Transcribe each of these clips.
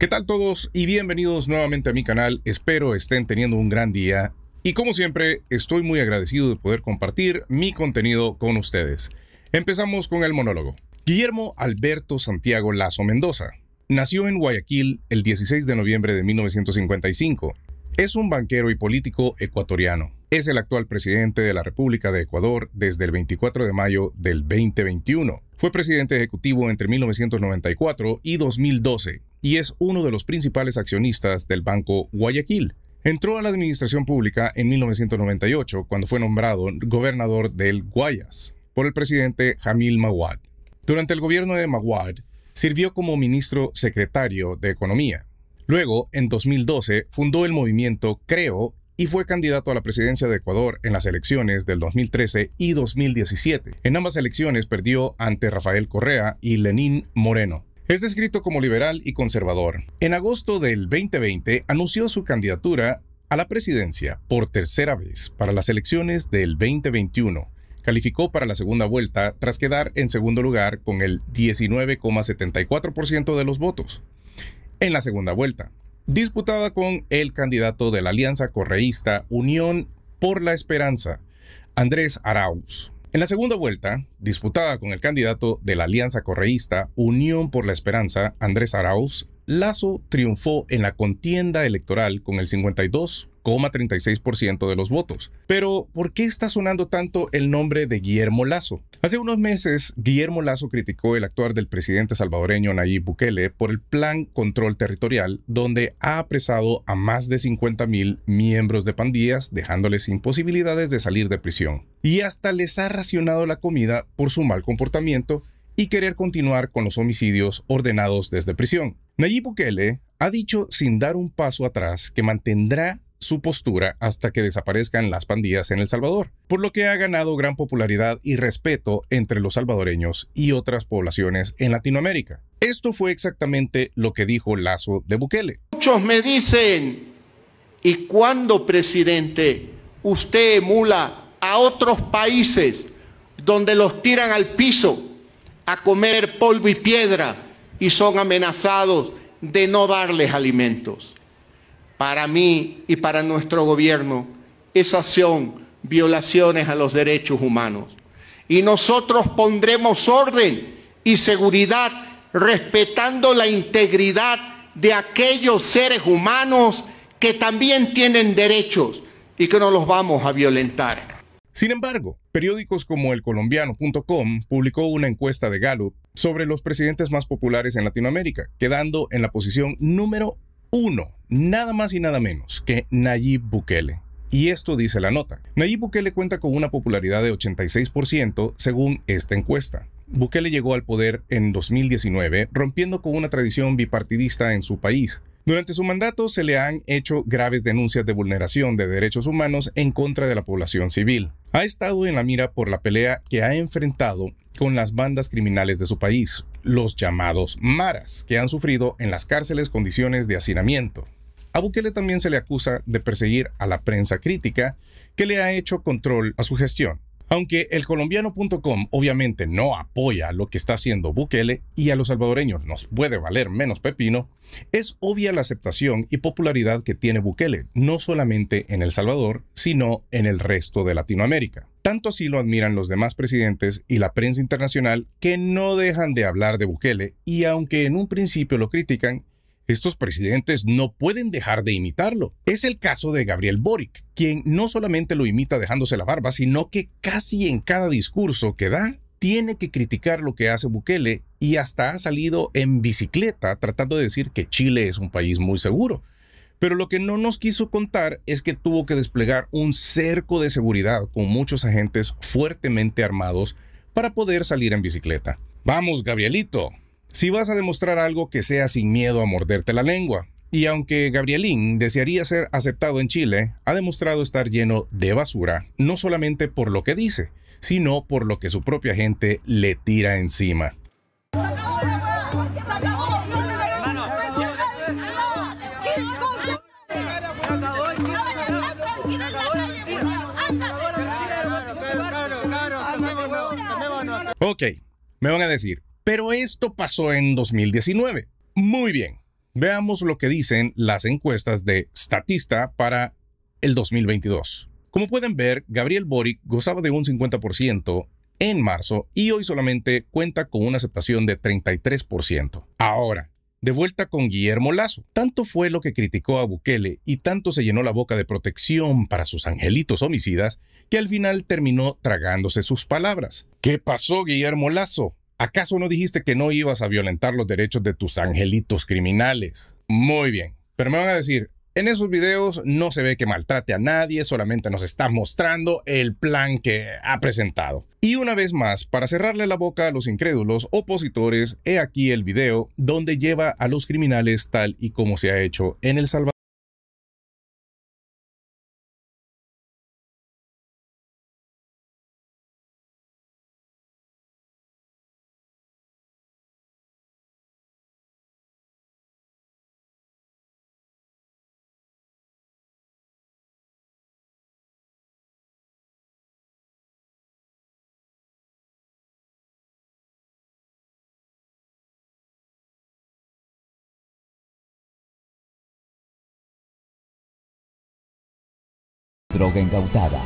¿Qué tal todos y bienvenidos nuevamente a mi canal? Espero estén teniendo un gran día y como siempre estoy muy agradecido de poder compartir mi contenido con ustedes. Empezamos con el monólogo. Guillermo Alberto Santiago Lazo Mendoza nació en Guayaquil el 16 de noviembre de 1955. Es un banquero y político ecuatoriano. Es el actual presidente de la República de Ecuador desde el 24 de mayo del 2021. Fue presidente ejecutivo entre 1994 y 2012 y es uno de los principales accionistas del Banco Guayaquil. Entró a la administración pública en 1998 cuando fue nombrado gobernador del Guayas por el presidente Jamil Mawad. Durante el gobierno de Mawad, sirvió como ministro secretario de Economía. Luego, en 2012, fundó el movimiento Creo y fue candidato a la presidencia de Ecuador en las elecciones del 2013 y 2017. En ambas elecciones perdió ante Rafael Correa y Lenín Moreno. Es descrito como liberal y conservador. En agosto del 2020 anunció su candidatura a la presidencia por tercera vez para las elecciones del 2021. Calificó para la segunda vuelta tras quedar en segundo lugar con el 19,74% de los votos. En la segunda vuelta, disputada con el candidato de la Alianza Correísta Unión por la Esperanza, Andrés Arauz. En la segunda vuelta, disputada con el candidato de la Alianza Correísta Unión por la Esperanza, Andrés Arauz, Lazo triunfó en la contienda electoral con el 52 36% de los votos. Pero, ¿por qué está sonando tanto el nombre de Guillermo Lazo? Hace unos meses, Guillermo Lazo criticó el actuar del presidente salvadoreño Nayib Bukele por el plan control territorial, donde ha apresado a más de 50 mil miembros de pandillas, dejándoles sin posibilidades de salir de prisión. Y hasta les ha racionado la comida por su mal comportamiento y querer continuar con los homicidios ordenados desde prisión. Nayib Bukele ha dicho sin dar un paso atrás que mantendrá su postura hasta que desaparezcan las pandillas en El Salvador, por lo que ha ganado gran popularidad y respeto entre los salvadoreños y otras poblaciones en Latinoamérica. Esto fue exactamente lo que dijo Lazo de Bukele. Muchos me dicen, ¿y cuándo, presidente, usted emula a otros países donde los tiran al piso a comer polvo y piedra y son amenazados de no darles alimentos? para mí y para nuestro gobierno esas son violaciones a los derechos humanos. Y nosotros pondremos orden y seguridad respetando la integridad de aquellos seres humanos que también tienen derechos y que no los vamos a violentar. Sin embargo, periódicos como elcolombiano.com publicó una encuesta de Gallup sobre los presidentes más populares en Latinoamérica, quedando en la posición número uno, nada más y nada menos que Nayib Bukele. Y esto dice la nota. Nayib Bukele cuenta con una popularidad de 86% según esta encuesta. Bukele llegó al poder en 2019, rompiendo con una tradición bipartidista en su país, durante su mandato se le han hecho graves denuncias de vulneración de derechos humanos en contra de la población civil. Ha estado en la mira por la pelea que ha enfrentado con las bandas criminales de su país, los llamados maras, que han sufrido en las cárceles condiciones de hacinamiento. A Bukele también se le acusa de perseguir a la prensa crítica que le ha hecho control a su gestión. Aunque el colombiano.com obviamente no apoya lo que está haciendo Bukele y a los salvadoreños nos puede valer menos pepino, es obvia la aceptación y popularidad que tiene Bukele, no solamente en El Salvador, sino en el resto de Latinoamérica. Tanto así lo admiran los demás presidentes y la prensa internacional que no dejan de hablar de Bukele y aunque en un principio lo critican, estos presidentes no pueden dejar de imitarlo. Es el caso de Gabriel Boric, quien no solamente lo imita dejándose la barba, sino que casi en cada discurso que da tiene que criticar lo que hace Bukele y hasta ha salido en bicicleta tratando de decir que Chile es un país muy seguro. Pero lo que no nos quiso contar es que tuvo que desplegar un cerco de seguridad con muchos agentes fuertemente armados para poder salir en bicicleta. Vamos, Gabrielito, si vas a demostrar algo que sea sin miedo a morderte la lengua. Y aunque Gabrielín desearía ser aceptado en Chile, ha demostrado estar lleno de basura, no solamente por lo que dice, sino por lo que su propia gente le tira encima. Ok, me van a decir, pero esto pasó en 2019. Muy bien, veamos lo que dicen las encuestas de Statista para el 2022. Como pueden ver, Gabriel Boric gozaba de un 50% en marzo y hoy solamente cuenta con una aceptación de 33%. Ahora, de vuelta con Guillermo Lazo. Tanto fue lo que criticó a Bukele y tanto se llenó la boca de protección para sus angelitos homicidas que al final terminó tragándose sus palabras. ¿Qué pasó, Guillermo Lazo? ¿Acaso no dijiste que no ibas a violentar los derechos de tus angelitos criminales? Muy bien, pero me van a decir, en esos videos no se ve que maltrate a nadie, solamente nos está mostrando el plan que ha presentado. Y una vez más, para cerrarle la boca a los incrédulos opositores, he aquí el video donde lleva a los criminales tal y como se ha hecho en El Salvador. droga incautada.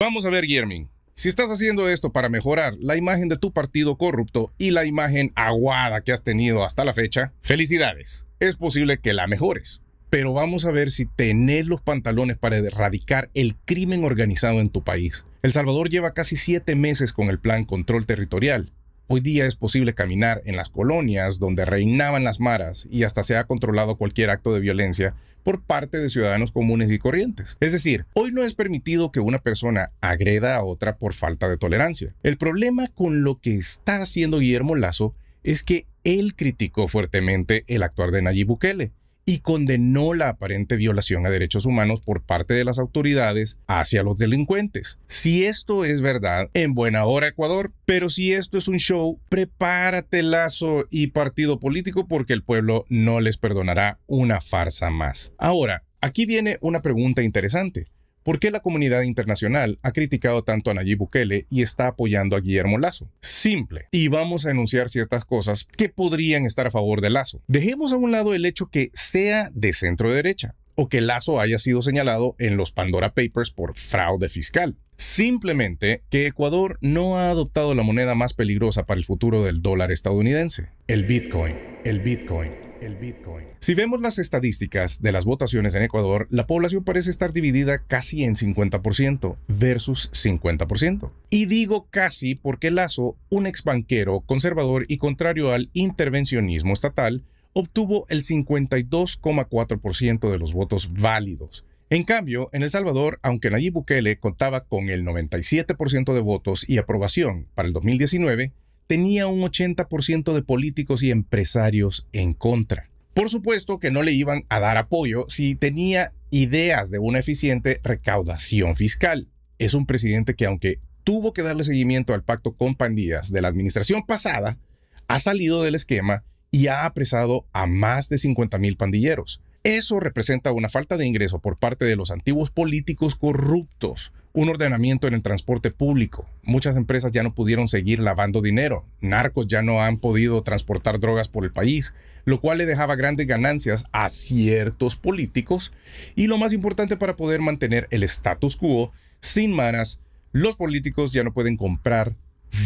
Vamos a ver, Guillermin. Si estás haciendo esto para mejorar la imagen de tu partido corrupto y la imagen aguada que has tenido hasta la fecha, felicidades. Es posible que la mejores pero vamos a ver si tenés los pantalones para erradicar el crimen organizado en tu país. El Salvador lleva casi siete meses con el plan Control Territorial. Hoy día es posible caminar en las colonias donde reinaban las maras y hasta se ha controlado cualquier acto de violencia por parte de ciudadanos comunes y corrientes. Es decir, hoy no es permitido que una persona agreda a otra por falta de tolerancia. El problema con lo que está haciendo Guillermo Lazo es que él criticó fuertemente el actuar de Nayib Bukele y condenó la aparente violación a derechos humanos por parte de las autoridades hacia los delincuentes. Si esto es verdad, en buena hora Ecuador, pero si esto es un show, prepárate lazo y partido político porque el pueblo no les perdonará una farsa más. Ahora, Aquí viene una pregunta interesante. ¿Por qué la comunidad internacional ha criticado tanto a Nayib Bukele y está apoyando a Guillermo Lazo? Simple. Y vamos a enunciar ciertas cosas que podrían estar a favor de Lazo. Dejemos a un lado el hecho que sea de centro derecha o que Lazo haya sido señalado en los Pandora Papers por fraude fiscal. Simplemente que Ecuador no ha adoptado la moneda más peligrosa para el futuro del dólar estadounidense, el Bitcoin. El Bitcoin el Bitcoin. Si vemos las estadísticas de las votaciones en Ecuador, la población parece estar dividida casi en 50% versus 50%. Y digo casi porque Lazo, un ex banquero, conservador y contrario al intervencionismo estatal, obtuvo el 52,4% de los votos válidos. En cambio, en El Salvador, aunque Nayib Bukele contaba con el 97% de votos y aprobación para el 2019, tenía un 80% de políticos y empresarios en contra. Por supuesto que no le iban a dar apoyo si tenía ideas de una eficiente recaudación fiscal. Es un presidente que aunque tuvo que darle seguimiento al pacto con pandillas de la administración pasada, ha salido del esquema y ha apresado a más de 50 mil pandilleros. Eso representa una falta de ingreso por parte de los antiguos políticos corruptos un ordenamiento en el transporte público. Muchas empresas ya no pudieron seguir lavando dinero. Narcos ya no han podido transportar drogas por el país, lo cual le dejaba grandes ganancias a ciertos políticos. Y lo más importante para poder mantener el status quo sin manas los políticos ya no pueden comprar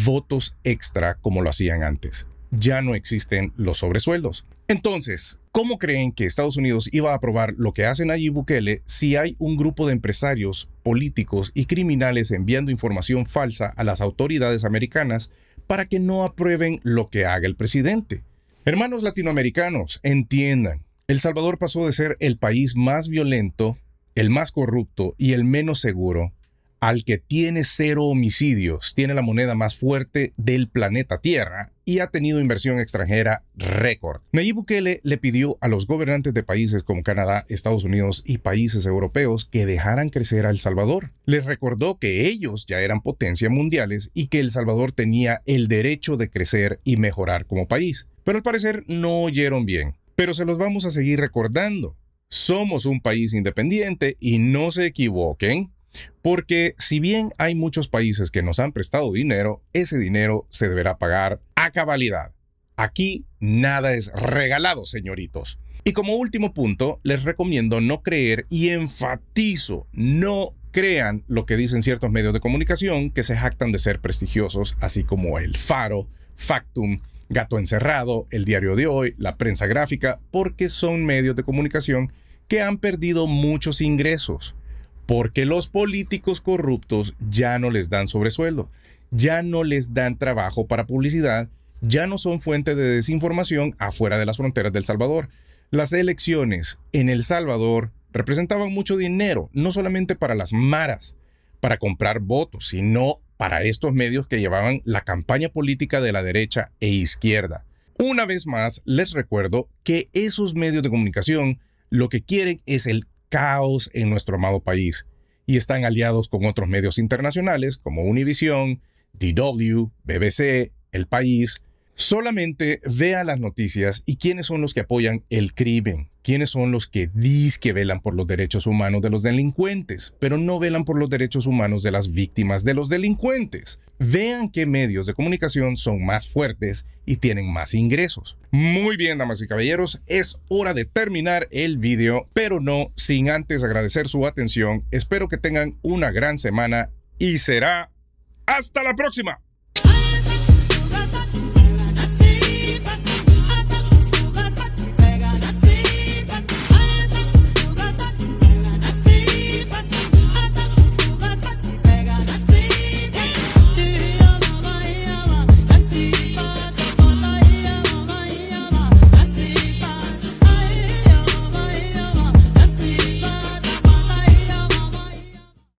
votos extra como lo hacían antes. Ya no existen los sobresueldos. Entonces, ¿Cómo creen que Estados Unidos iba a aprobar lo que hacen allí Bukele si hay un grupo de empresarios, políticos y criminales enviando información falsa a las autoridades americanas para que no aprueben lo que haga el presidente? Hermanos latinoamericanos, entiendan, El Salvador pasó de ser el país más violento, el más corrupto y el menos seguro al que tiene cero homicidios, tiene la moneda más fuerte del planeta Tierra y ha tenido inversión extranjera récord. Nayib Bukele le pidió a los gobernantes de países como Canadá, Estados Unidos y países europeos que dejaran crecer a El Salvador. Les recordó que ellos ya eran potencia mundiales y que El Salvador tenía el derecho de crecer y mejorar como país. Pero al parecer no oyeron bien. Pero se los vamos a seguir recordando. Somos un país independiente y no se equivoquen, porque si bien hay muchos países que nos han prestado dinero, ese dinero se deberá pagar a cabalidad. Aquí nada es regalado, señoritos. Y como último punto, les recomiendo no creer y enfatizo, no crean lo que dicen ciertos medios de comunicación que se jactan de ser prestigiosos, así como El Faro, Factum, Gato Encerrado, El Diario de Hoy, la prensa gráfica, porque son medios de comunicación que han perdido muchos ingresos porque los políticos corruptos ya no les dan sobresueldo, ya no les dan trabajo para publicidad, ya no son fuente de desinformación afuera de las fronteras del Salvador. Las elecciones en El Salvador representaban mucho dinero, no solamente para las maras, para comprar votos, sino para estos medios que llevaban la campaña política de la derecha e izquierda. Una vez más, les recuerdo que esos medios de comunicación lo que quieren es el caos en nuestro amado país y están aliados con otros medios internacionales como Univision, DW, BBC, El País. Solamente vea las noticias y quiénes son los que apoyan el crimen, quiénes son los que dicen que velan por los derechos humanos de los delincuentes, pero no velan por los derechos humanos de las víctimas de los delincuentes. Vean qué medios de comunicación son más fuertes y tienen más ingresos. Muy bien, damas y caballeros, es hora de terminar el video, pero no sin antes agradecer su atención. Espero que tengan una gran semana y será hasta la próxima.